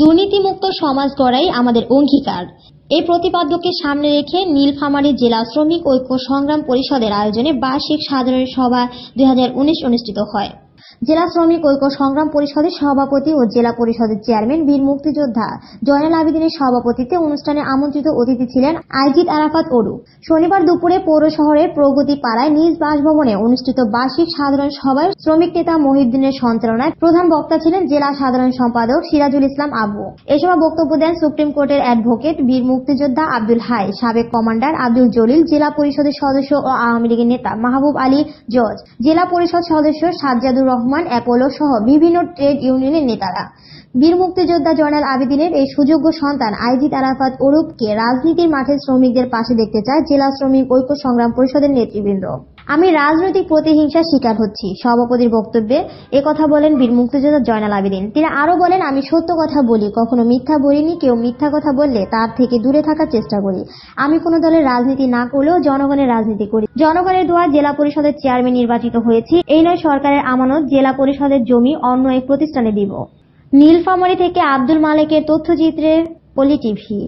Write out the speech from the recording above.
দুর্নীতিমুক্ত সমাজ গড়াই আমাদের অঙ্গীকার এই প্রতিপাদ্যকে সামনে রেখে নীলফামারী জেলা শ্রমিক ঐক্য সংগ্রাম পরিষদের আয়োজনে বার্ষিক সাধারণ সভা দুই অনুষ্ঠিত হয় জেলা শ্রমিক ঐক্য সংগ্রাম পরিষদের সভাপতি ও জেলা পরিষদের চেয়ারম্যান বীর মুক্তিযোদ্ধা জয়নাল আবেদিনের সভাপতিতে অনুষ্ঠানে আমন্ত্রিত অতিথি ছিলেন আইজিদ আরাফাত ওরু শনিবার দুপুরে পৌর শহরের প্রগতি পাড়ায় নিজ বাসভবনে অনুষ্ঠিত বার্ষিক সাধারণ সভায় শ্রমিক নেতা মহিউদ্দিনের সঞ্চালনায় প্রধান বক্তা ছিলেন জেলা সাধারণ সম্পাদক সিরাজুল ইসলাম আবু এ সময় বক্তব্য দেন সুপ্রিম কোর্টের অ্যাডভোকেট বীর মুক্তিযোদ্ধা আব্দুল হাই সাবেক কমান্ডার আব্দুল জলিল জেলা পরিষদের সদস্য ও আওয়ামী লীগের নেতা মাহবুব আলী জজ জেলা পরিষদ সদস্য সাজ্জাদুর রহমান অ্যাপোলো সহ বিভিন্ন ট্রেড ইউনিয়নের নেতারা বীর মুক্তিযোদ্ধা জয়নাল আবেদিনের এই সুযোগ্য সন্তান আইজি তারাফাত ওরূপকে রাজনীতির মাঠে শ্রমিকদের পাশে দেখতে চায় জেলা শ্রমিক ঐক্য সংগ্রাম পরিষদের নেতৃবৃন্দ আমি রাজনৈতিক প্রতিহিংসার শিকার হচ্ছি সভাপতির বক্তব্যে এ কথা বলেন বীর মুক্তিযোদ্ধা জয়নাল আবেদিন তিনি আরো বলেন আমি সত্য কথা বলি কখনো মিথ্যা বলিনি কেউ মিথ্যা কথা বললে তার থেকে দূরে থাকার চেষ্টা করি আমি কোনো দলের রাজনীতি না করলেও জনগণের রাজনীতি করি জনগণের দোয়া জেলা পরিষদের চেয়ারম্যান নির্বাচিত হয়েছি এই নয় সরকারের আমানত জেলা পরিষদের জমি অন্য এক প্রতিষ্ঠানে দিব নীলফামারি থেকে আব্দুল মালেকের তথ্যচিত্রে পলি টিভি